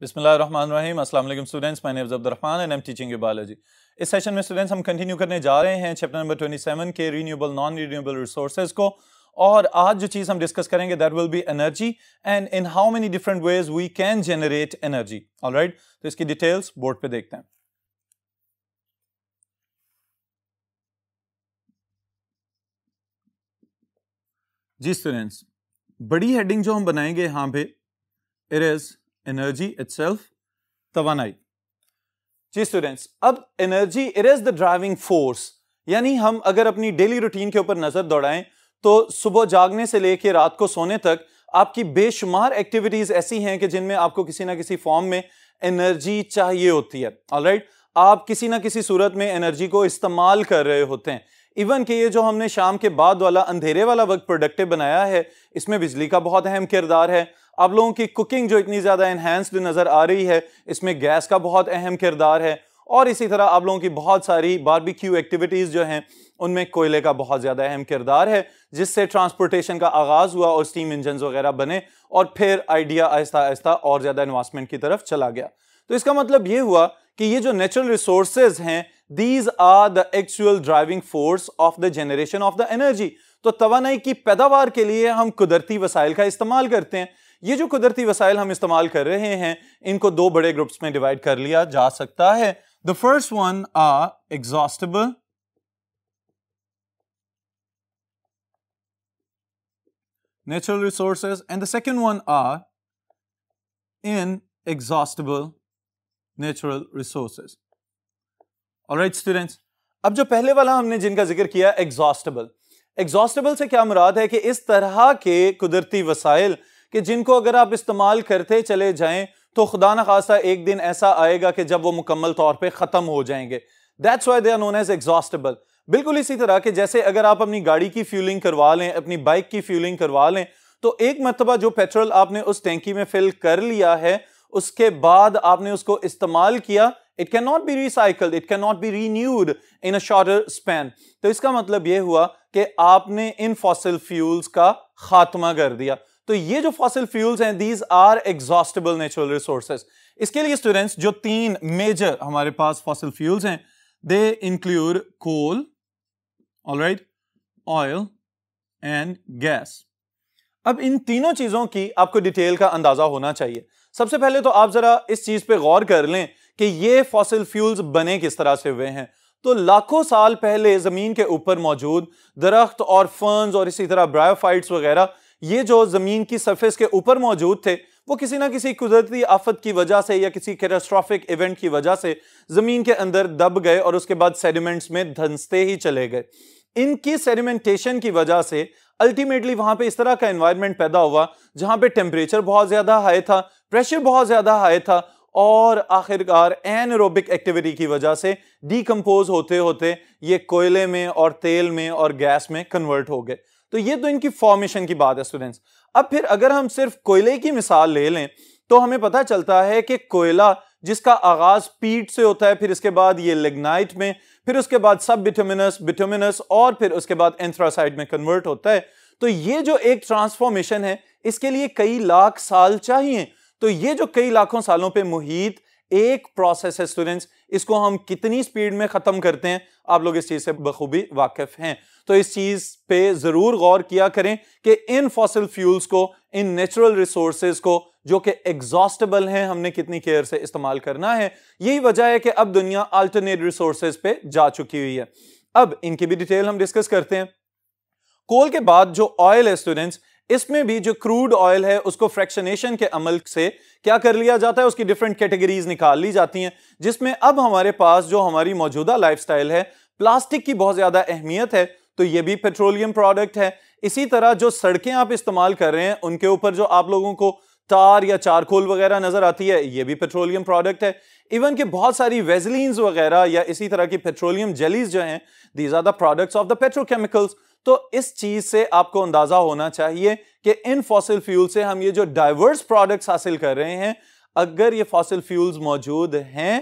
बिसमीम students my name Abdulrahman and am teaching you biology इस session में स्टूडेंट्स हम कंटिन्यू करने जा रहे हैं चैप्टर नंबर 27 के रीन्यूबल नॉन रीन्यूबल रिसोर्सेज को और आज जो चीज़ हम डिस्कस करेंगे that will be energy and in how many different ways we can generate energy alright तो इसकी डिटेल्स बोर्ड पर देखते हैं जी स्टूडेंट्स बड़ी हेडिंग जो हम बनाएंगे यहाँ पे it is energy itself, tawanai. जी स्टूडेंट्स अब energy it is the driving force यानी हम अगर अपनी डेली रूटीन के ऊपर नजर दौड़ाएं तो सुबह जागने से लेकर रात को सोने तक आपकी बेशुमार एक्टिविटीज ऐसी हैं कि जिनमें आपको किसी ना किसी फॉर्म में एनर्जी चाहिए होती है ऑलराइट right? आप किसी ना किसी सूरत में एनर्जी को इस्तेमाल कर रहे होते हैं इवन कि ये जो हमने शाम के बाद वाला अंधेरे वाला वक्त प्रोडक्टिव बनाया है इसमें बिजली का बहुत अहम किरदार है आप लोगों की कुकिंग जो इतनी ज़्यादा इन्हेंस्ड नज़र आ रही है इसमें गैस का बहुत अहम किरदार है और इसी तरह आप लोगों की बहुत सारी बारबिक्यू एक्टिविटीज़ जो हैं उनमें कोयले का बहुत ज़्यादा अहम किरदार है जिससे ट्रांसपोर्टेशन का आगाज़ हुआ और स्टीम इंजन वगैरह बने और फिर आइडिया आहिस्ता आहिस्ता और ज़्यादा इन्वेस्टमेंट की तरफ चला गया तो इसका मतलब ये हुआ कि ये जो नेचुरल रिसोर्स हैं these are the actual driving force of the generation of the energy तो तोानाई की पैदावार के लिए हम कुदरती वसाइल का इस्तेमाल करते हैं ये जो कुदरती वसाइल हम इस्तेमाल कर रहे हैं इनको दो बड़े ग्रुप्स में डिवाइड कर लिया जा सकता है the first one are exhaustible natural resources and the second one are inexhaustible natural resources all right students अब जो पहले वाला हमने जिनका जिक्र किया एग्जॉस्टेबल एग्जॉस्टेबल से क्या मुराद है कि इस तरह के कुदरती वसाइल कि जिनको अगर आप इस्तेमाल करते चले जाएं तो खुदा न खासा एक दिन ऐसा आएगा कि जब वो मुकम्मल तौर पर ख़त्म हो जाएंगे that's why they are known as exhaustible बिल्कुल इसी तरह के जैसे अगर आप अपनी गाड़ी की फ्यूलिंग करवा लें अपनी बाइक की फ्यूलिंग करवा लें तो एक मरतबा जो पेट्रोल आपने उस टैंकी में फिल कर लिया है उसके बाद आपने उसको इस्तेमाल किया it can not be recycled it can not be renewed in a shorter span तो इसका मतलब यह हुआ कि आपने इन फॉसिल फ्यूल्स का खात्मा कर दिया तो ये जो फॉसिल फ्यूल्स हैं these are exhaustible natural resources इसके लिए स्टूडेंट्स जो तीन मेजर हमारे पास फॉसिल फ्यूल्स हैं they include coal alright oil and gas अब इन तीनों चीजों की आपको डिटेल का अंदाजा होना चाहिए सबसे पहले तो आप जरा इस चीज पे गौर कर लें कि ये फॉसिल फ्यूल्स बने किस तरह से हुए हैं तो लाखों साल पहले जमीन के ऊपर मौजूद दरख्त और फर्न्स और इसी तरह ब्रायोफाइट्स वगैरह ये जो ज़मीन की सरफेस के ऊपर मौजूद थे वो किसी ना किसी कुदरती आफत की वजह से या किसी कैटास्ट्रॉफिक इवेंट की वजह से ज़मीन के अंदर दब गए और उसके बाद सेडिमेंट्स में धंसते ही चले गए इनकी सेडिमेंटेशन की वजह से अल्टीमेटली वहाँ पे इस तरह का एनवायरनमेंट पैदा हुआ जहाँ पे टेम्परेचर बहुत ज़्यादा हाई था प्रेशर बहुत ज़्यादा हाई था और आखिरकार एनरोबिक एक्टिविटी की वजह से डीकम्पोज होते होते ये कोयले में और तेल में और गैस में कन्वर्ट हो गए तो ये तो इनकी फॉर्मेशन की बात है स्टूडेंट्स अब फिर अगर हम सिर्फ कोयले की मिसाल ले लें तो हमें पता चलता है कि कोयला जिसका आगाज पीट से होता है फिर इसके बाद ये लिग्नाइट में फिर उसके बाद सब बिटोमिनस बिटोमिनस और फिर उसके बाद एंथ्रासाइड में कन्वर्ट होता है तो ये जो एक ट्रांसफॉर्मेशन है इसके लिए कई लाख साल चाहिए तो ये जो कई लाखों सालों पे मुहित एक प्रोसेस है स्टूडेंट्स इसको हम कितनी स्पीड में खत्म करते हैं आप लोग इस चीज से बखूबी वाकिफ हैं तो इस चीज पे जरूर गौर किया करें कि इन फॉसिल फ्यूल्स को इन नेचुरल रिसोर्सेज को जो कि एग्जॉस्टेबल हैं हमने कितनी केयर से इस्तेमाल करना है यही वजह है कि अब दुनिया अल्टरनेट रिसोर्सेज पे जा चुकी हुई है अब इनकी भी डिटेल हम डिस्कस करते हैं कोल के बाद जो ऑयल है स्टूडेंट्स इसमें भी जो क्रूड ऑयल है उसको फ्रैक्शनेशन के अमल से क्या कर लिया जाता है उसकी डिफरेंट कैटेगरीज निकाल ली जाती हैं जिसमें अब हमारे पास जो हमारी मौजूदा लाइफस्टाइल है प्लास्टिक की बहुत ज़्यादा अहमियत है तो ये भी पेट्रोलियम प्रोडक्ट है इसी तरह जो सड़कें आप इस्तेमाल कर रहे हैं उनके ऊपर जो आप लोगों को तार या चारकोल वगैरह नज़र आती है ये भी पेट्रोलियम प्रोडक्ट है इवन के बहुत सारी वेजलिन्स वगैरह या इसी तरह की पेट्रोलियम जेलीज जो हैं these are the products of the petrochemicals तो इस चीज से आपको अंदाजा होना चाहिए कि इन फॉसिल फ्यूल से हम ये जो डाइवर्स प्रोडक्ट्स हासिल कर रहे हैं अगर ये फॉसिल फ्यूल्स मौजूद हैं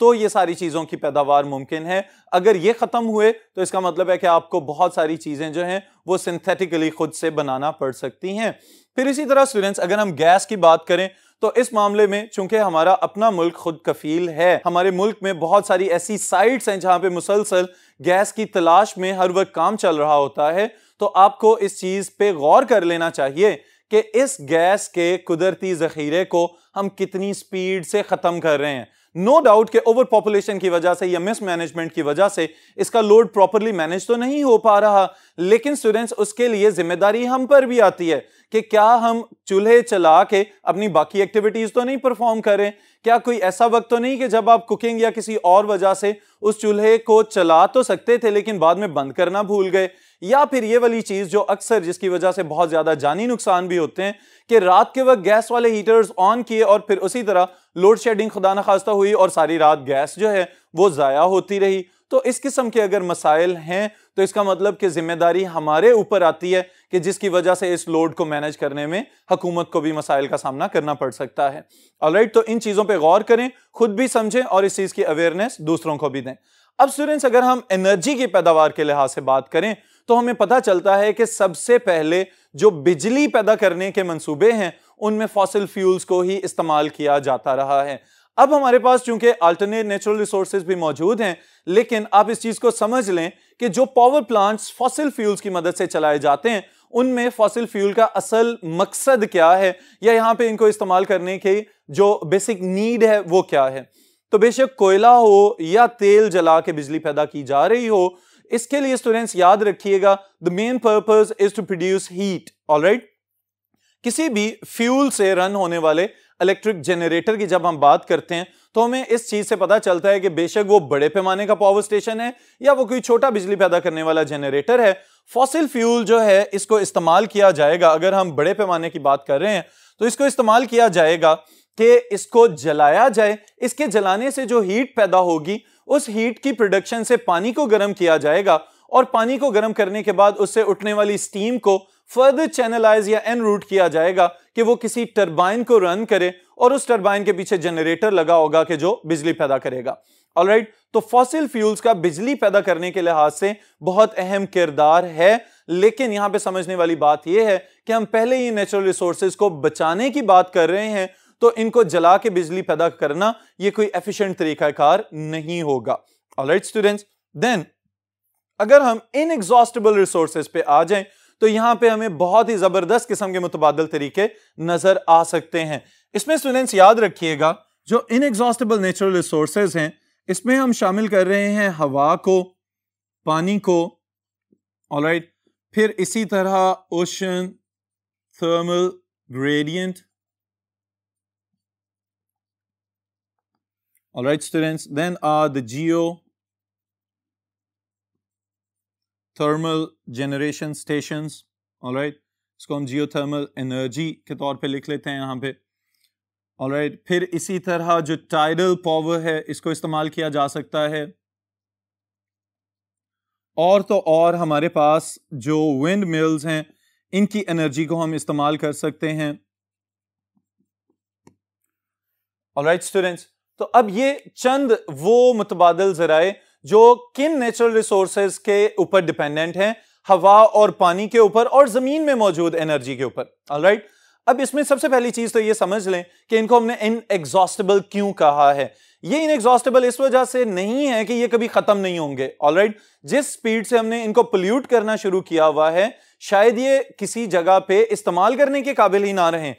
तो ये सारी चीज़ों की पैदावार मुमकिन है अगर ये ख़त्म हुए तो इसका मतलब है कि आपको बहुत सारी चीज़ें जो हैं वो सिंथेटिकली खुद से बनाना पड़ सकती हैं फिर इसी तरह स्टूडेंट्स अगर हम गैस की बात करें तो इस मामले में चूंकि हमारा अपना मुल्क खुद कफील है हमारे मुल्क में बहुत सारी ऐसी साइट्स हैं जहां पे मुसलसल गैस की तलाश में हर वक्त काम चल रहा होता है तो आपको इस चीज पे गौर कर लेना चाहिए कि इस गैस के कुदरती जखीरे को हम कितनी स्पीड से ख़त्म कर रहे हैं नो no डाउट के ओवर पॉपुलेशन की वजह से या मिसमैनेजमेंट की वजह से इसका लोड प्रॉपरली मैनेज तो नहीं हो पा रहा लेकिन स्टूडेंट्स उसके लिए जिम्मेदारी हम पर भी आती है कि क्या हम चूल्हे चला के अपनी बाकी एक्टिविटीज तो नहीं परफॉर्म करें क्या कोई ऐसा वक्त तो नहीं कि जब आप कुकिंग या किसी और वजह से उस चूल्हे को चला तो सकते थे लेकिन बाद में बंद करना भूल गए या फिर ये वाली चीज जो अक्सर जिसकी वजह से बहुत ज्यादा जानी नुकसान भी होते हैं कि रात के वक्त गैस वाले हीटर्स ऑन किए और फिर उसी तरह लोड शेडिंग खुदा नखास्ता हुई और सारी रात गैस जो है वो ज़ाया होती रही तो इस किस्म के अगर मसाइल हैं तो इसका मतलब कि जिम्मेदारी हमारे ऊपर आती है कि जिसकी वजह से इस लोड को मैनेज करने में हकूमत को भी मसाइल का सामना करना पड़ सकता है ऑलराइट तो इन चीज़ों पर गौर करें खुद भी समझें और इस चीज़ की अवेयरनेस दूसरों को भी दें अब स्टूडेंट्स अगर हम एनर्जी की पैदावार के लिहाज से बात करें तो हमें पता चलता है कि सबसे पहले जो बिजली पैदा करने के मंसूबे हैं उनमें फॉसिल फ्यूल्स को ही इस्तेमाल किया जाता रहा है अब हमारे पास चूंकि अल्टरनेट नेचुरल रिसोर्सेज भी मौजूद हैं लेकिन आप इस चीज़ को समझ लें कि जो पावर प्लांट्स फॉसिल फ्यूल्स की मदद से चलाए जाते हैं उनमें फॉसिल फ्यूल का असल मकसद क्या है या यहाँ पे इनको इस्तेमाल करने की जो बेसिक नीड है वो क्या है तो बेशक कोयला हो या तेल जला के बिजली पैदा की जा रही हो इसके लिए स्टूडेंट्स याद रखिएगा the main purpose is to produce heat alright किसी भी फ्यूल से रन होने वाले इलेक्ट्रिक जनरेटर की जब हम बात करते हैं तो हमें इस चीज से पता चलता है कि बेशक वो बड़े पैमाने का पावर स्टेशन है या वो कोई छोटा बिजली पैदा करने वाला जनरेटर है फॉसिल फ्यूल जो है इसको इस्तेमाल किया जाएगा अगर हम बड़े पैमाने की बात कर रहे हैं तो इसको इस्तेमाल किया जाएगा कि इसको जलाया जाए इसके जलाने से जो हीट पैदा होगी उस हीट की प्रोडक्शन से पानी को गर्म किया जाएगा और पानी को गर्म करने के बाद उससे उठने वाली स्टीम को फर्दर चैनलाइज या एन रूट किया जाएगा कि वो किसी टर्बाइन को रन करे और उस टर्बाइन के पीछे जनरेटर लगा होगा कि जो बिजली पैदा करेगा ऑल right, तो फॉसिल फ्यूल्स का बिजली पैदा करने के लिहाज से बहुत अहम किरदार है लेकिन यहां पे समझने वाली बात यह है कि हम पहले ही नेचुरल रिसोर्सेज को बचाने की बात कर रहे हैं तो इनको जला के बिजली पैदा करना ये कोई एफिशिएंट तरीकाकार नहीं होगा ऑलराइट स्टूडेंट्स देन अगर हम इन एग्जॉस्टेबल रिसोर्सेज पे आ जाएं तो यहां पे हमें बहुत ही जबरदस्त किस्म के मुतबादल तरीके नजर आ सकते हैं इसमें स्टूडेंट्स याद रखिएगा जो इन एग्जॉस्टेबल नेचुरल रिसोर्सेज हैं इसमें हम शामिल कर रहे हैं हवा को पानी को ऑलराइट फिर इसी तरह ocean thermal gradient All right, students. Then uh, the geo thermal generation stations. All right. इसको हम जियोथर्मल एनर्जी के तौर पे लिख लेते हैं यहाँ पे ऑलराइट right, फिर इसी तरह जो टाइडल पावर है इसको इस्तेमाल किया जा सकता है और तो और हमारे पास जो विंड मिल्स हैं इनकी एनर्जी को हम इस्तेमाल कर सकते हैं राइट स्टूडेंट्स तो अब ये चंद वो मुतबादल जराए जो किन नेचुरल रिसोर्सेज के ऊपर डिपेंडेंट हैं हवा और पानी के ऊपर और जमीन में मौजूद एनर्जी के ऊपर राइट अब इसमें सबसे पहली चीज तो ये समझ लें कि इनको हमने एग्जॉस्टेबल क्यों कहा है ये इनएग्जॉस्टेबल इस वजह से नहीं है कि ये कभी खत्म नहीं होंगे ऑलराइट right? जिस स्पीड से हमने इनको पोल्यूट करना शुरू किया हुआ है शायद ये किसी जगह पे इस्तेमाल करने के काबिल ही ना रहे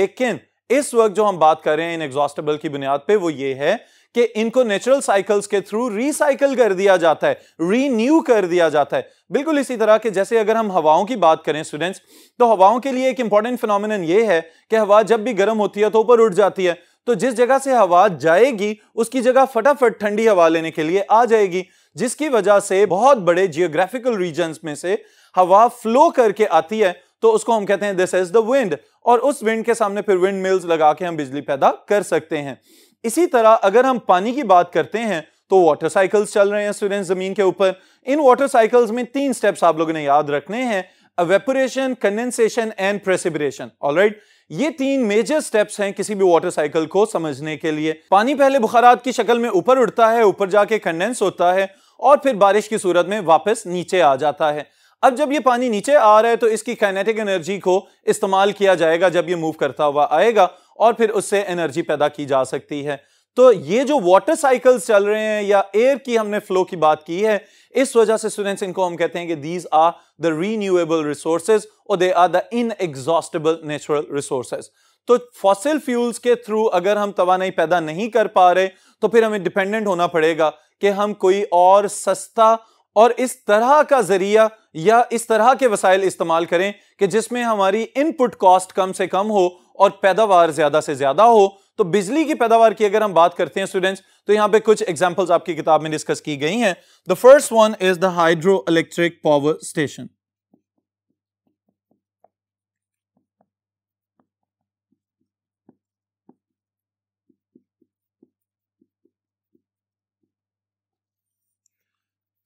लेकिन इस वक्त जो हम बात कर रहे हैं इन एग्जॉस्टेबल की बुनियाद पे वो ये है कि इनको नेचुरल साइकिल्स के थ्रू रिसाइकिल कर दिया जाता है रीन्यू कर दिया जाता है बिल्कुल इसी तरह के जैसे अगर हम हवाओं की बात करें स्टूडेंट्स तो हवाओं के लिए एक इंपॉर्टेंट फिनोमिन ये है कि हवा जब भी गर्म होती है तो ऊपर उठ जाती है तो जिस जगह से हवा जाएगी उसकी जगह फटाफट ठंडी हवा लेने के लिए आ जाएगी जिसकी वजह से बहुत बड़े जियोग्राफिकल रीजन में से हवा फ्लो करके आती है तो उसको हम कहते हैं दिस इज द विंड और उस विंड के सामने फिर विंड मिल्स लगा के हम बिजली पैदा कर सकते हैं इसी तरह अगर हम पानी की बात करते हैं तो वाटर साइकिल्स चल रहे हैं स्टूडेंट जमीन के ऊपर इन वाटर साइकिल्स में तीन स्टेप्स आप लोगों ने याद रखने हैं evaporation condensation and precipitation alright ये तीन मेजर स्टेप्स हैं किसी भी वाटर साइकिल को समझने के लिए पानी पहले बुखारात की शक्ल में ऊपर उठता है ऊपर जाके कंडेंस होता है और फिर बारिश की सूरत में वापस नीचे आ जाता है अब जब ये पानी नीचे आ रहा है तो इसकी कैनेटिक एनर्जी को इस्तेमाल किया जाएगा जब ये मूव करता हुआ आएगा और फिर उससे एनर्जी पैदा की जा सकती है तो ये जो वाटर साइकिल्स चल रहे हैं या एयर की हमने फ्लो की बात की है इस वजह से स्टूडेंट्स इनको हम कहते हैं कि these are the renewable resources और they are the inexhaustible natural resources तो फॉसिल फ्यूल्स के थ्रू अगर हम तोानाई पैदा नहीं कर पा रहे तो फिर हमें डिपेंडेंट होना पड़ेगा कि हम कोई और सस्ता और इस तरह का जरिया या इस तरह के वसाइल इस्तेमाल करें कि जिसमें हमारी इनपुट कॉस्ट कम से कम हो और पैदावार ज्यादा से ज्यादा हो तो बिजली की पैदावार की अगर हम बात करते हैं स्टूडेंट्स तो यहां पे कुछ एग्जांपल्स आपकी किताब में डिस्कस की गई हैं the first one is the hydro electric power station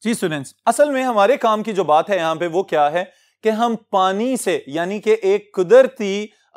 जी स्टूडेंट्स असल में हमारे काम की जो बात है यहाँ पे वो क्या है कि हम पानी से यानी कि एक कुदरती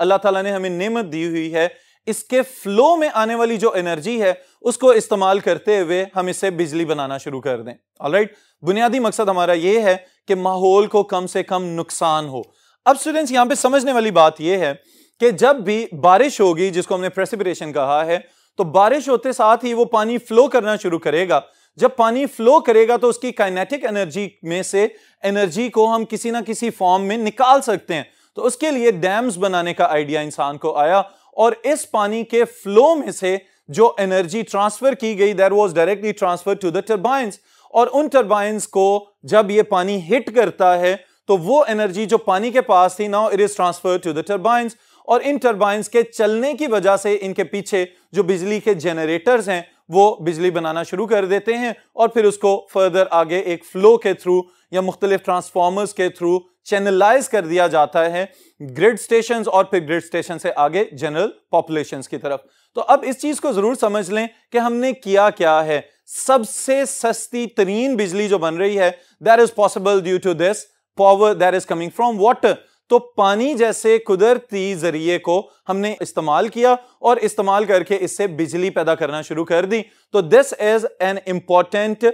अल्लाह ताला ने हमें नेमत दी हुई है इसके फ्लो में आने वाली जो एनर्जी है उसको इस्तेमाल करते हुए हम इसे बिजली बनाना शुरू कर दें ऑलराइट right? बुनियादी मकसद हमारा यह है कि माहौल को कम से कम नुकसान हो अब स्टूडेंट्स यहां पे समझने वाली बात यह है कि जब भी बारिश होगी जिसको हमने प्रेसिपिटेशन कहा है तो बारिश होते साथ ही वो पानी फ्लो करना शुरू करेगा जब पानी फ्लो करेगा तो उसकी काइनेटिक एनर्जी में से एनर्जी को हम किसी ना किसी फॉर्म में निकाल सकते हैं तो उसके लिए डैम्स बनाने का आइडिया इंसान को आया और इस पानी के फ्लो में से जो एनर्जी ट्रांसफर की गई there was directly transfer to the turbines और उन टर्बाइंस को जब ये पानी हिट करता है तो वो एनर्जी जो पानी के पास थी now it is transfer to the turbines और इन टर्बाइंस के चलने की वजह से इनके पीछे जो बिजली के जनरेटर्स हैं वो बिजली बनाना शुरू कर देते हैं और फिर उसको फर्दर आगे एक फ्लो के थ्रू या मुख्तलिफ ट्रांसफॉर्मर्स के थ्रू चैनलाइज कर दिया जाता है ग्रिड स्टेशन और फिर ग्रिड स्टेशन से आगे जनरल पॉपुलेशन की तरफ तो अब इस चीज को जरूर समझ लें कि हमने किया क्या है सबसे सस्ती तरीन बिजली जो बन रही है that is possible due to this power that is coming from water तो पानी जैसे कुदरती जरिए को हमने इस्तेमाल किया और इस्तेमाल करके इससे बिजली पैदा करना शुरू कर दी तो this is an important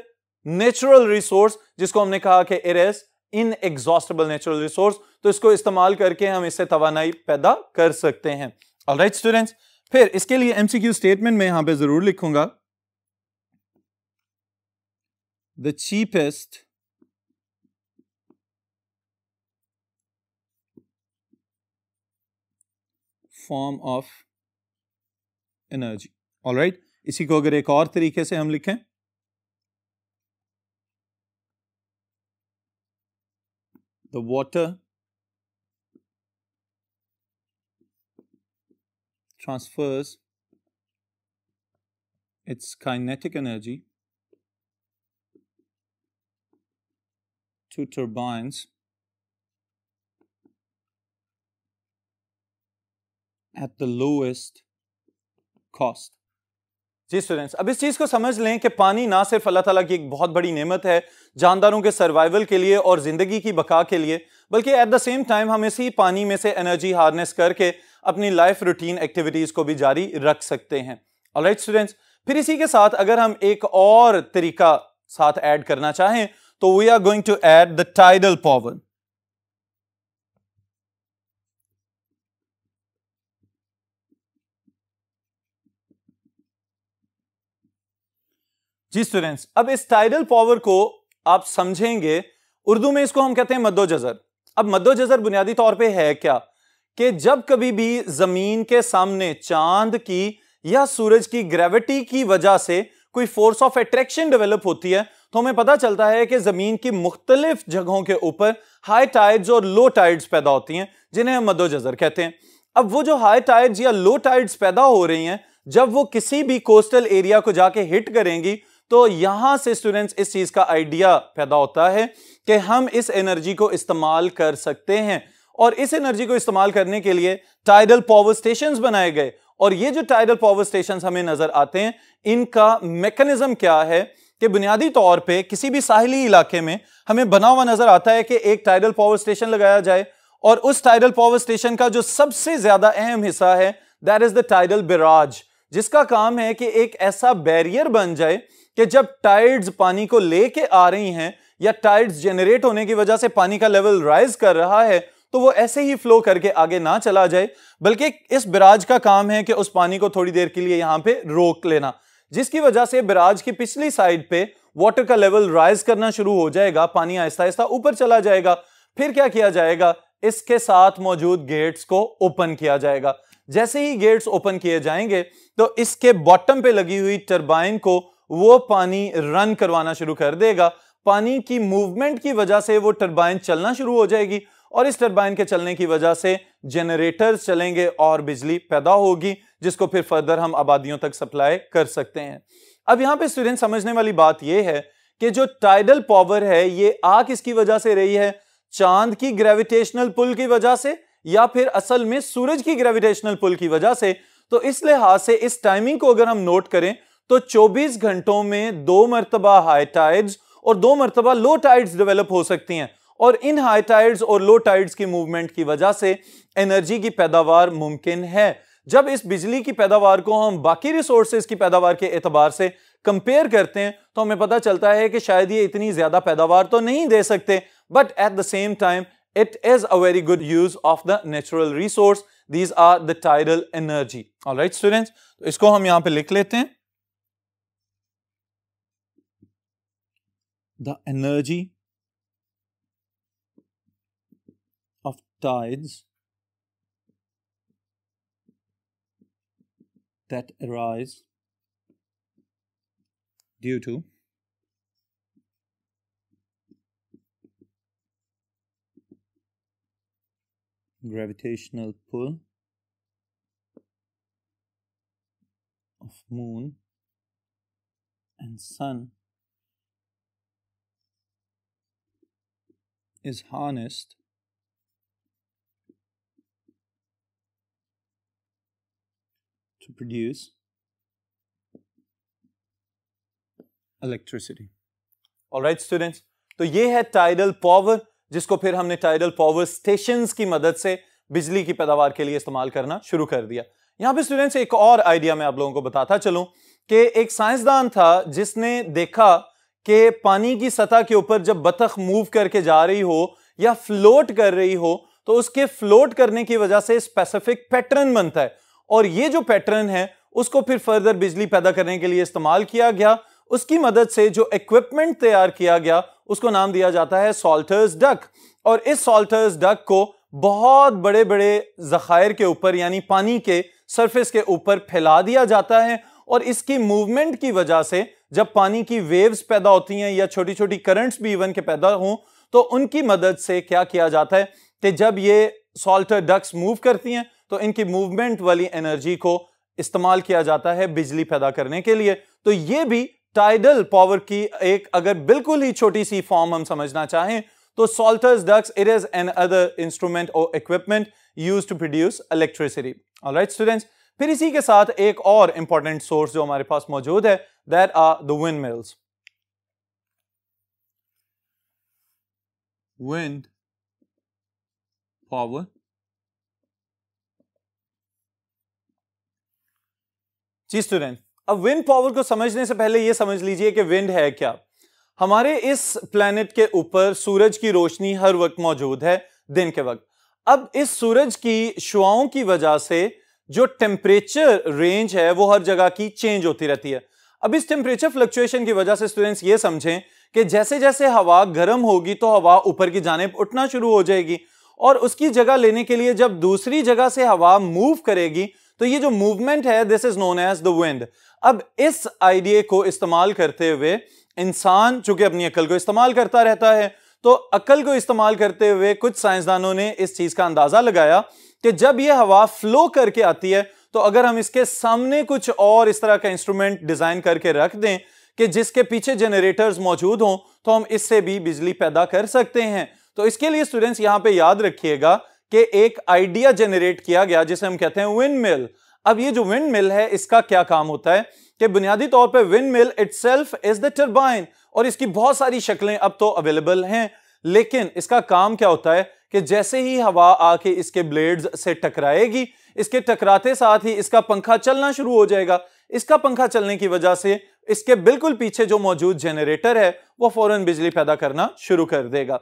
natural resource जिसको हमने कहा कि it is inexhaustible natural resource तो इसको इस्तेमाल करके हम इससे तोानाई पैदा कर सकते हैं ऑलराइट स्टूडेंट्स फिर इसके लिए एमसीक्यू स्टेटमेंट में यहां पे जरूर लिखूंगा the cheapest form of energy all right इसी को अगर एक और तरीके से हम लिखें the water transfers its kinetic energy to turbines at the lowest cost जी स्टूडेंट्स अब इस चीज़ को समझ लें कि पानी ना सिर्फ अल्लाह ताला की एक बहुत बड़ी नेमत है जानदारों के सर्वाइवल के लिए और ज़िंदगी की बका के लिए बल्कि एट द सेम टाइम हम इसी पानी में से एनर्जी हार्नेस करके अपनी लाइफ रूटीन एक्टिविटीज़ को भी जारी रख सकते हैं ऑल राइट स्टूडेंट्स फिर इसी के साथ अगर हम एक और तरीका साथ ऐड करना चाहें तो we are going to add the tidal power जी स्टूडेंट्स अब इस टाइडल पावर को आप समझेंगे उर्दू में इसको हम कहते हैं मद्दो जजर अब मद्दो जजर बुनियादी तौर पे है क्या कि जब कभी भी जमीन के सामने चांद की या सूरज की ग्रेविटी की वजह से कोई फोर्स ऑफ अट्रैक्शन डेवलप होती है तो हमें पता चलता है कि जमीन की मुख्तलिफ जगहों के ऊपर हाई टाइड्स और लो टाइड्स पैदा होती हैं जिन्हें हम मदो जजर कहते हैं अब वो जो हाई टाइड्स या लो टाइड्स पैदा हो रही हैं जब वो किसी भी कोस्टल एरिया को जाके हिट करेंगी तो यहां से स्टूडेंट्स इस चीज का आइडिया पैदा होता है कि हम इस एनर्जी को इस्तेमाल कर सकते हैं और इस एनर्जी को इस्तेमाल करने के लिए टाइडल पावर स्टेशन बनाए गए और ये जो टाइडल पावर स्टेशन हमें नजर आते हैं इनका मैकेनिज्म क्या है कि बुनियादी तौर पे किसी भी साहली इलाके में हमें बना हुआ नजर आता है कि एक टाइडल पावर स्टेशन लगाया जाए और उस टाइडल पावर स्टेशन का जो सबसे ज्यादा अहम हिस्सा है that is the tidal barrage जिसका काम है कि एक ऐसा बैरियर बन जाए कि जब टाइड्स पानी को लेके आ रही हैं या टाइड्स जनरेट होने की वजह से पानी का लेवल राइज कर रहा है तो वो ऐसे ही फ्लो करके आगे ना चला जाए बल्कि इस बिराज का काम है कि उस पानी को थोड़ी देर के लिए यहां पे रोक लेना जिसकी वजह से बिराज की पिछली साइड पे वाटर का लेवल राइज करना शुरू हो जाएगा पानी आहिस्ता आहिस्ता ऊपर चला जाएगा फिर क्या किया जाएगा इसके साथ मौजूद गेट्स को ओपन किया जाएगा जैसे ही गेट्स ओपन किए जाएंगे तो इसके बॉटम पे लगी हुई टर्बाइन को वो पानी रन करवाना शुरू कर देगा पानी की मूवमेंट की वजह से वो टर्बाइन चलना शुरू हो जाएगी और इस टर्बाइन के चलने की वजह से जनरेटर्स चलेंगे और बिजली पैदा होगी जिसको फिर फर्दर हम आबादियों तक सप्लाई कर सकते हैं अब यहां पे स्टूडेंट समझने वाली बात यह है कि जो टाइडल पावर है ये आ किसकी वजह से रही है चांद की ग्रेविटेशनल पुल की वजह से या फिर असल में सूरज की ग्रेविटेशनल पुल की वजह से तो इस लिहाज से इस टाइमिंग को अगर हम नोट करें तो 24 घंटों में दो मरतबा हाई टाइड्स और दो मरतबा लो टाइड्स डेवलप हो सकती हैं और इन हाई टाइड्स और लो टाइड्स की मूवमेंट की वजह से एनर्जी की पैदावार मुमकिन है जब इस बिजली की पैदावार को हम बाकी रिसोर्सेज की पैदावार के एतबार से कंपेयर करते हैं तो हमें पता चलता है कि शायद ये इतनी ज्यादा पैदावार तो नहीं दे सकते but at the same time it is a very good use of the natural resource these are the tidal right student तो इसको हम यहां पे लिख लेते हैं the energy of tides that arise due to gravitational pull of moon and sun is harnessed to produce electricity. All right, students. तो ये है टाइडल पावर जिसको फिर हमने टाइडल पावर स्टेशन की मदद से बिजली की पैदावार के लिए इस्तेमाल करना शुरू कर दिया यहां पे स्टूडेंट्स एक और आइडिया मैं आप लोगों को बताता चलूं कि एक साइंसदान था जिसने देखा कि पानी की सतह के ऊपर जब बतख मूव करके जा रही हो या फ्लोट कर रही हो तो उसके फ्लोट करने की वजह से स्पेसिफिक पैटर्न बनता है और ये जो पैटर्न है उसको फिर फर्दर बिजली पैदा करने के लिए इस्तेमाल किया गया उसकी मदद से जो इक्विपमेंट तैयार किया गया उसको नाम दिया जाता है सॉल्टर्स डक और इस सॉल्टर्स डक को बहुत बड़े बड़े जखायर के ऊपर यानी पानी के सरफेस के ऊपर फैला दिया जाता है और इसकी मूवमेंट की वजह से जब पानी की वेव्स पैदा होती हैं या छोटी छोटी करंट्स भी इवन के पैदा हों तो उनकी मदद से क्या किया जाता है कि जब ये सॉल्टर डक्स मूव करती हैं तो इनकी मूवमेंट वाली एनर्जी को इस्तेमाल किया जाता है बिजली पैदा करने के लिए तो ये भी टाइडल पावर की एक अगर बिल्कुल ही छोटी सी फॉर्म हम समझना चाहें तो Salter's ducks it is another instrument और equipment use to produce electricity right students फिर इसी के साथ एक और इंपॉर्टेंट सोर्स जो हमारे पास मौजूद है that are the windmills. Wind power जी स्टूडेंट अब विंड पावर को समझने से पहले यह समझ लीजिए कि विंड है क्या हमारे इस प्लेनेट के ऊपर सूरज की रोशनी हर वक्त मौजूद है दिन के वक्त अब इस सूरज की शुआओं की वजह से जो टेम्परेचर रेंज है वो हर जगह की चेंज होती रहती है अब इस टेम्परेचर फ्लक्चुएशन की वजह से स्टूडेंट्स ये समझें कि जैसे जैसे हवा गर्म होगी तो हवा ऊपर की जानब उठना शुरू हो जाएगी और उसकी जगह लेने के लिए जब दूसरी जगह से हवा मूव करेगी तो ये जो मूवमेंट है this is known as the wind अब इस आइडिया को इस्तेमाल करते हुए इंसान चूंकि अपनी अकल को इस्तेमाल करता रहता है तो अकल को इस्तेमाल करते हुए कुछ साइंसदानों ने इस चीज का अंदाजा लगाया कि जब ये हवा फ्लो करके आती है तो अगर हम इसके सामने कुछ और इस तरह का इंस्ट्रूमेंट डिजाइन करके रख दें कि जिसके पीछे जनरेटर्स मौजूद हों तो हम इससे भी बिजली पैदा कर सकते हैं तो इसके लिए स्टूडेंट्स यहां पे याद रखिएगा कि एक आइडिया जनरेट किया गया जिसे हम कहते हैं विंड मिल अब ये जो विंड मिल है इसका क्या काम होता है कि बुनियादी तौर पर windmill it is the turbine और इसकी बहुत सारी शक्लें अब तो अवेलेबल हैं लेकिन इसका काम क्या होता है कि जैसे ही हवा आके इसके ब्लेड्स से टकराएगी इसके टकराते साथ ही इसका पंखा चलना शुरू हो जाएगा इसका पंखा चलने की वजह से इसके बिल्कुल पीछे जो मौजूद जनरेटर है वो फौरन बिजली पैदा करना शुरू कर देगा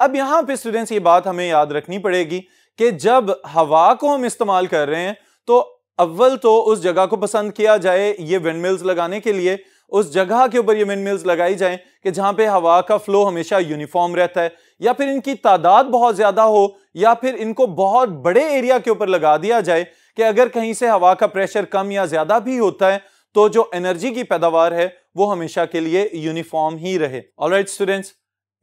अब यहाँ पे स्टूडेंट्स ये बात हमें याद रखनी पड़ेगी कि जब हवा को हम इस्तेमाल कर रहे हैं तो अव्वल तो उस जगह को पसंद किया जाए ये विंड मिल्स लगाने के लिए उस जगह के ऊपर ये विंड मिल्स लगाई जाए कि जहाँ पे हवा का फ्लो हमेशा यूनिफॉर्म रहता है या फिर इनकी तादाद बहुत ज्यादा हो या फिर इनको बहुत बड़े एरिया के ऊपर लगा दिया जाए कि अगर कहीं से हवा का प्रेशर कम या ज्यादा भी होता है तो जो एनर्जी की पैदावार है वो हमेशा के लिए यूनिफॉर्म ही रहे ऑलराइट स्टूडेंट्स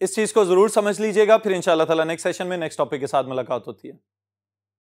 इस चीज को जरूर समझ लीजिएगा फिर इंशाल्लाह ताला नेक्स्ट सेशन में नेक्स्ट टॉपिक के साथ मुलाकात होती है